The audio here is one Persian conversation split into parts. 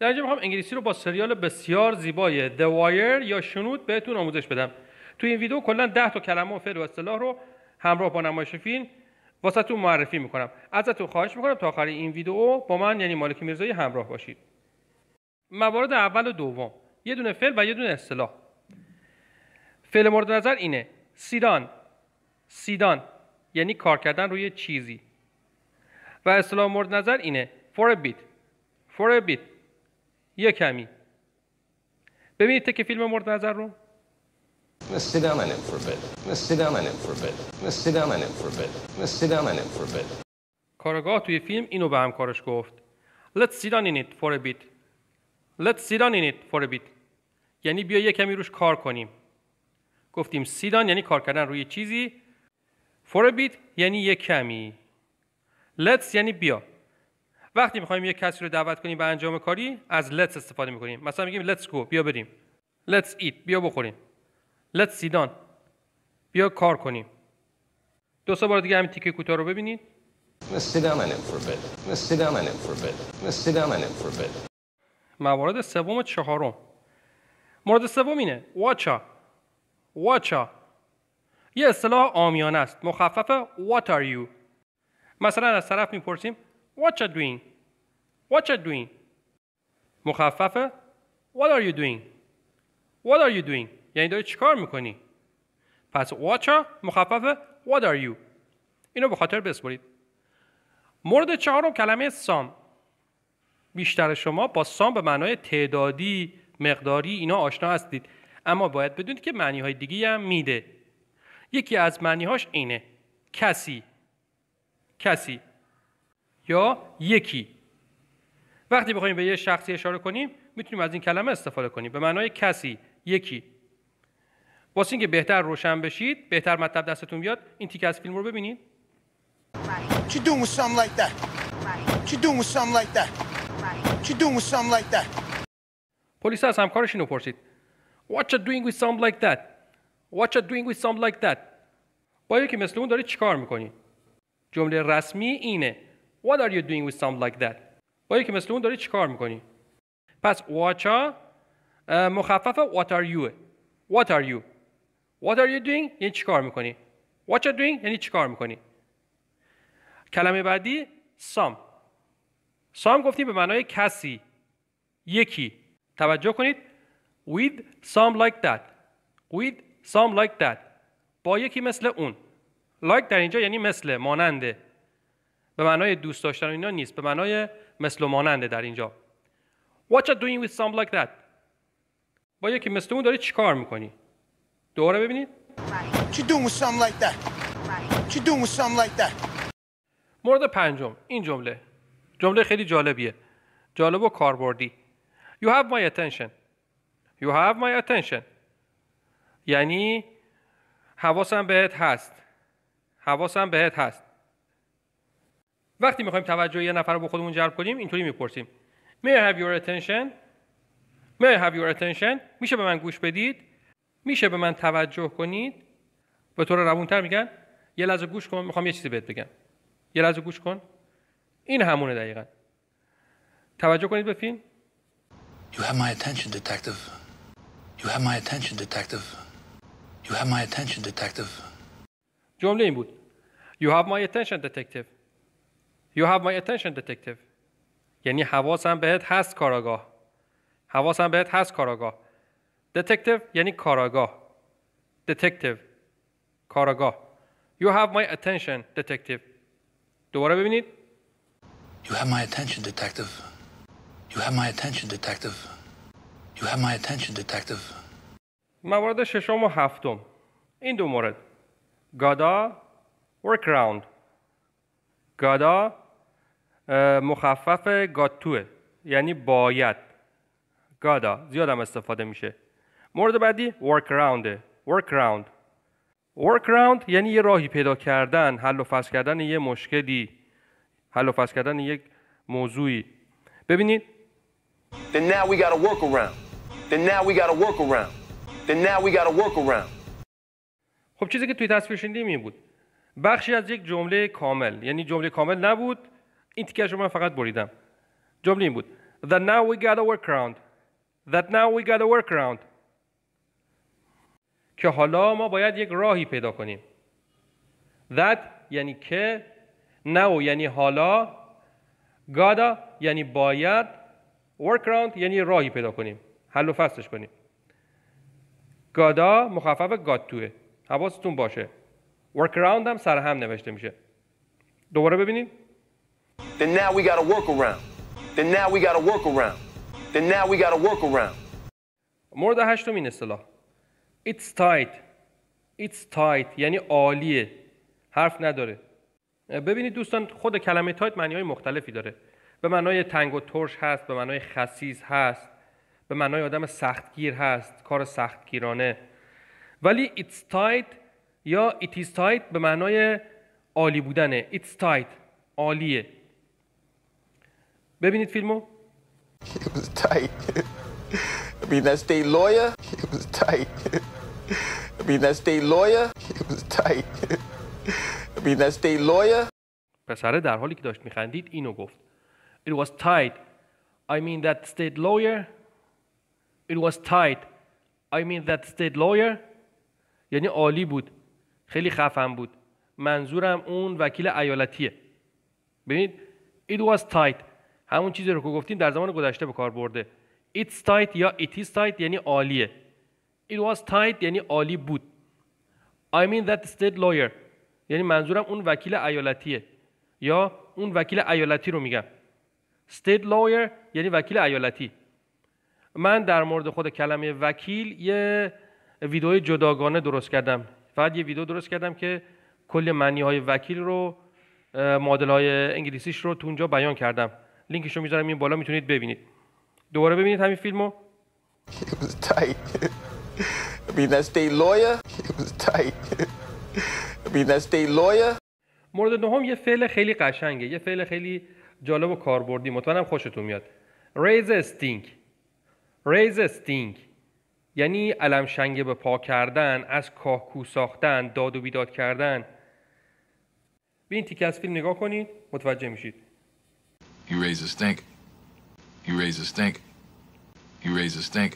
در اینجا میخوام انگلیسی رو با سریال بسیار زیبای The Wire یا شنود بهتون آموزش بدم تو این ویدیو کلا 10 تا کلمه و فعل و اصطلاح رو همراه با نمایش فیلم واسهتون معرفی میکنم ازتون خواهش میکنم تا آخر این ویدیو با من یعنی مالک میرزایی همراه باشید موارد اول و دوم یه دونه فعل و یه دونه اصطلاح فعل مورد نظر اینه سیدان سیدان یعنی کار کردن روی چیزی و اصطلاح مورد نظر اینه for a bit for a bit یه کمی ببینید تک فیلم مورد نظر رو کارگاه توی فیلم اینو به همکارش گفت Let's sit down in it for a bit یعنی بیا یه کمی روش کار کنیم گفتیم سیدان یعنی کار کردن روی چیزی for a bit یعنی یه کمی let's یعنی بیا وقتی میخوایم یک کسی رو دعوت کنیم به انجام کاری از let's استفاده میکنیم مثلا میگیم let's go بیا بریم let's eat بیا بخوریم let's sit down بیا کار کنیم دو سه بار دیگه همین تیکه کوتاه رو ببینید موارد سوم و چهارم مورد سوم اینه واچا واچا یه اصطلاح آمیانه است مخفف what are you مثلا از طرف میپرسیم What you doing? What you doing? مخففه What are you doing? What are you doing? یعنی داری چیکار میکنی؟ پس What؟ مخففه what are you اینو به خاطر بسپرید مورد چهارم کلمه سام بیشتر شما با سام به معنای تعدادی مقداری اینا آشنا هستید اما باید بدونید که معنی های دیگه هم میده یکی از معنی هاش اینه کسی کسی یا یکی وقتی بخوایم به یه شخصی اشاره کنیم میتونیم از این کلمه استفاده کنیم به معنای کسی یکی واسه اینکه بهتر روشن بشید بهتر مطلب دستتون بیاد این تیکه از فیلم رو ببینید پلیس از همکارش اینو پرسید. What you doing with some like that? What you doing with some like that? با یکی مثل اون داری چیکار میکنی؟ جمله رسمی اینه. What are you doing with sound like that? با یکی مثل اون داری چیکار میکنی؟ پس واچا مخفف what are you What are you What are you doing یعنی چیکار میکنی؟ What are doing یعنی چیکار میکنی؟ کلمه بعدی سام سام گفتیم به معنای کسی یکی توجه کنید with some like that with some like that با یکی مثل اون like در اینجا یعنی مثل ماننده به معنای دوست داشتن اینا نیست به معنای مثل ماننده در اینجا What are doing with some like that با یکی مثل اون داری چیکار میکنی دوباره ببینید مورد پنجم این جمله جمله خیلی جالبیه جالب و کاربردی You have my attention You have my attention یعنی حواسم بهت هست حواسم بهت هست وقتی میخوایم توجه یه نفر رو به خودمون جلب کنیم اینطوری میپرسیم May I have your attention? May I have your attention? میشه به من گوش بدید؟ میشه به من توجه کنید؟ به طور روونتر میگن یه لحظه گوش کن میخوام یه چیزی بهت بگم یه لحظه گوش کن این همونه دقیقا توجه کنید به فیلم You have my attention detective You have my attention detective You have my attention detective جمله این بود You have my attention detective You have my attention detective. یعنی حواسم بهت هست کاراگاه. حواسم بهت هست کاراگاه. Detective یعنی کاراگاه. Detective. کاراگاه. You have my attention detective. دوباره ببینید. You have my attention detective. You have my attention detective. You have my attention detective. موارد ششم و هفتم این دو مورد گادا workaround گادا مخفف گاتوه یعنی باید گادا زیاد هم استفاده میشه مورد بعدی ورک راونده ورک راوند ورک راوند یعنی یه راهی پیدا کردن حل و فصل کردن یه مشکلی حل و فصل کردن یک موضوعی ببینید Then now we got a around Then now we got a around Then now we got a around. خب چیزی که توی تصویر شنیدیم این بود بخشی از یک جمله کامل یعنی جمله کامل نبود این تیکش رو من فقط بریدم جمله این بود that now we got a workaround that now we got a workaround که حالا ما باید یک راهی پیدا کنیم that یعنی که now یعنی حالا گادا یعنی باید workaround یعنی راهی پیدا کنیم حل و فصلش کنیم گادا مخفف گاد توه حواستون باشه workaround هم سر هم نوشته میشه دوباره ببینید Then now we got to work around Then now we got to work around Then now we got to work around مورد هشتم این اصطلاح It's tight. It's tight یعنی عالیه. حرف نداره. ببینید دوستان خود کلمه تایت معنی های مختلفی داره. به معنای تنگ و ترش هست، به معنای خسیز هست، به معنای آدم سختگیر هست، کار سختگیرانه. ولی it's tight یا it is tight به معنای عالی بودنه. It's tight. عالیه. ببینید فیلمو It was tight. I mean, that state lawyer, it was tight. I mean, that state lawyer, it was tight. I mean, that state lawyer. پسره در حالی که داشت میخندید اینو گفت. It was tight. I mean that state lawyer. It was tight. I mean that state lawyer. یعنی عالی بود. خیلی خفم بود. منظورم اون وکیل ایالتیه. ببینید. It was tight. همون چیزی رو که گفتیم در زمان گذشته به کار برده It's tight یا it is tight یعنی عالیه It was tight یعنی عالی بود I mean that state lawyer یعنی منظورم اون وکیل ایالتیه یا اون وکیل ایالتی رو میگم state lawyer یعنی وکیل ایالتی من در مورد خود کلمه وکیل یه ویدئوی جداگانه درست کردم فقط یه ویدئو درست کردم که کل معنی های وکیل رو معادل های انگلیسیش رو تو اونجا بیان کردم لینکش رو میذارم این بالا میتونید ببینید دوباره ببینید همین فیلمو مورد نهم یه فعل خیلی قشنگه یه فعل خیلی جالب و کاربردی مطمئنم خوشتون میاد ریز استینگ ریز استینگ یعنی علم شنگه به پا کردن از کاهکو ساختن داد و بیداد کردن به این تیکه از فیلم نگاه کنید متوجه میشید You raise a stink. You raise a stink. You raise a stink.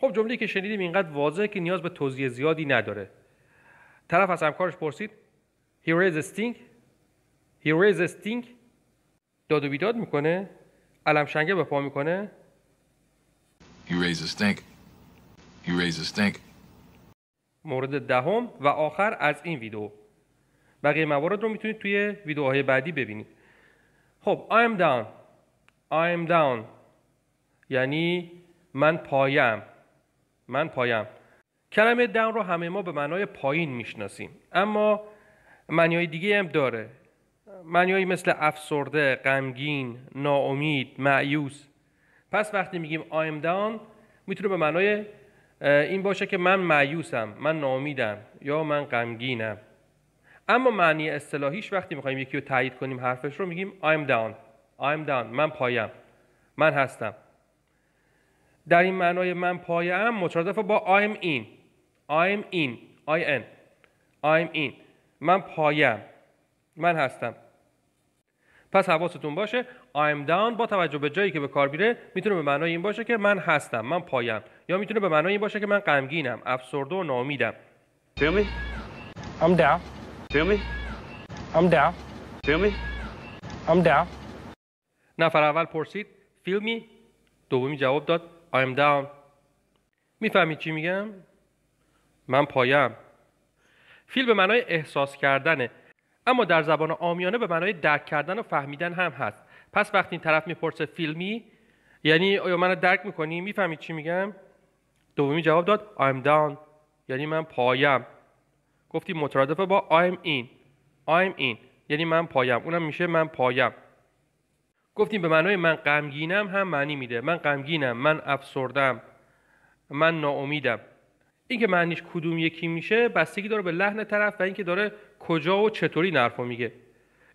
خب جمله‌ای که شنیدیم اینقدر واضحه که نیاز به توضیح زیادی نداره. طرف از همکارش پرسید He raises a stink. He raises a stink. داد و بیداد میکنه. علم شنگه به پا میکنه. He raises a stink. He raises a stink. مورد دهم ده و آخر از این ویدیو. بقیه موارد رو میتونید توی ویدیوهای بعدی ببینید. خب I am down I down یعنی من پایم من پایم کلمه down رو همه ما به معنای پایین میشناسیم اما معنیهای دیگه هم داره معنیهایی مثل افسرده، غمگین، ناامید، معیوس پس وقتی میگیم I am down میتونه به معنای این باشه که من معیوسم، من ناامیدم یا من غمگینم اما معنی اصطلاحیش وقتی میخوایم یکی رو تایید کنیم حرفش رو میگیم I'm down I'm down من پایم من هستم در این معنای من پایم مترادف با I'm in I'm in I N I'm in من پایم من هستم پس حواستون باشه I'm down با توجه به جایی که به کار میره میتونه به معنای این باشه که من هستم من پایم یا میتونه به معنای این باشه که من غمگینم افسرده و ناامیدم Feel me? I'm down. me? I'm down. me? I'm down. نفر اول پرسید me? دومی جواب داد I'm down میفهمی چی میگم؟ من پایم فیل به معنای احساس کردنه اما در زبان آمیانه به معنای درک کردن و فهمیدن هم هست پس وقتی این طرف میپرسه فیلمی یعنی آیا منو درک میکنی میفهمی چی میگم دومی جواب داد I'm down یعنی من پایم گفتیم مترادفه با I'm in I'm in یعنی من پایم اونم میشه من پایم گفتیم به معنای من غمگینم هم معنی میده من غمگینم من افسردم من ناامیدم این که معنیش کدوم یکی میشه بستگی داره به لحن طرف و اینکه داره کجا و چطوری نرفو میگه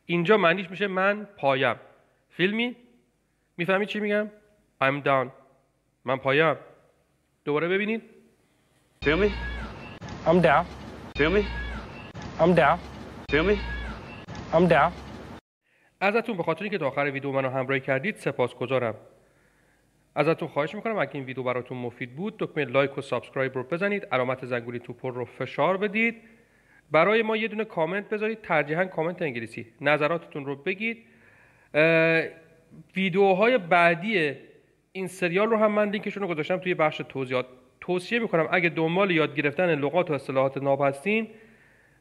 اینجا معنیش میشه من پایم فیلمی میفهمید چی میگم I'm down من پایم دوباره ببینید Tell me I'm down Feel me. I'm down. Feel me. I'm down. ازتون به خاطر اینکه تا آخر ویدیو منو همراهی کردید سپاسگزارم. ازتون خواهش میکنم اگه این ویدیو براتون مفید بود دکمه لایک و سابسکرایب رو بزنید علامت زنگولی پر رو فشار بدید برای ما یه دونه کامنت بذارید ترجیحاً کامنت انگلیسی نظراتتون رو بگید ویدیوهای بعدی این سریال رو هم من لینکشون رو گذاشتم توی بخش توضیحات توصیه میکنم اگه دنبال یاد گرفتن لغات و اصطلاحات ناب هستین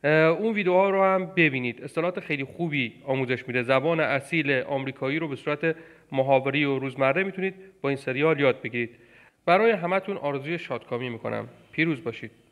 اون ویدیوها رو هم ببینید اصطلاحات خیلی خوبی آموزش میده زبان اصیل آمریکایی رو به صورت محاوری و روزمره میتونید با این سریال یاد بگیرید برای همتون آرزوی شادکامی میکنم پیروز باشید